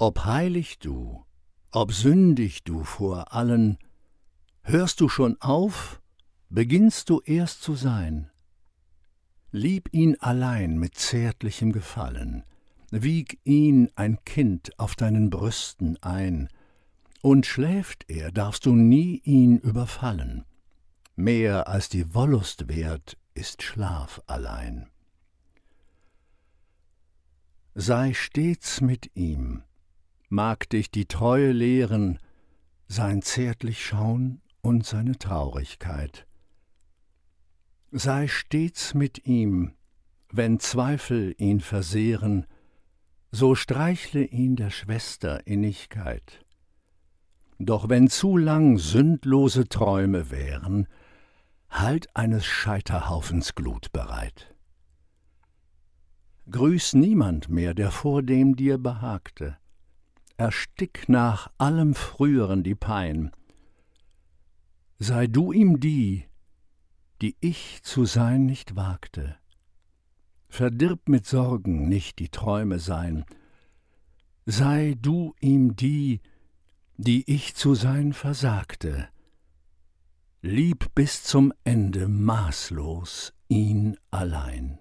Ob heilig du, ob sündig du vor allen, hörst du schon auf, beginnst du erst zu sein. Lieb ihn allein mit zärtlichem Gefallen, wieg ihn ein Kind auf deinen Brüsten ein, und schläft er, darfst du nie ihn überfallen. Mehr als die Wollust wert ist Schlaf allein. Sei stets mit ihm, mag dich die Treue lehren, sein zärtlich Schauen und seine Traurigkeit. Sei stets mit ihm, wenn Zweifel ihn versehren, so streichle ihn der Schwester Innigkeit. Doch wenn zu lang sündlose Träume wären, halt eines Scheiterhaufens Glut bereit. Grüß niemand mehr, der vordem dir behagte, erstick nach allem Früheren die Pein. Sei du ihm die, die ich zu sein nicht wagte. Verdirb mit Sorgen nicht die Träume sein. Sei du ihm die, die ich zu sein versagte. Lieb bis zum Ende maßlos ihn allein.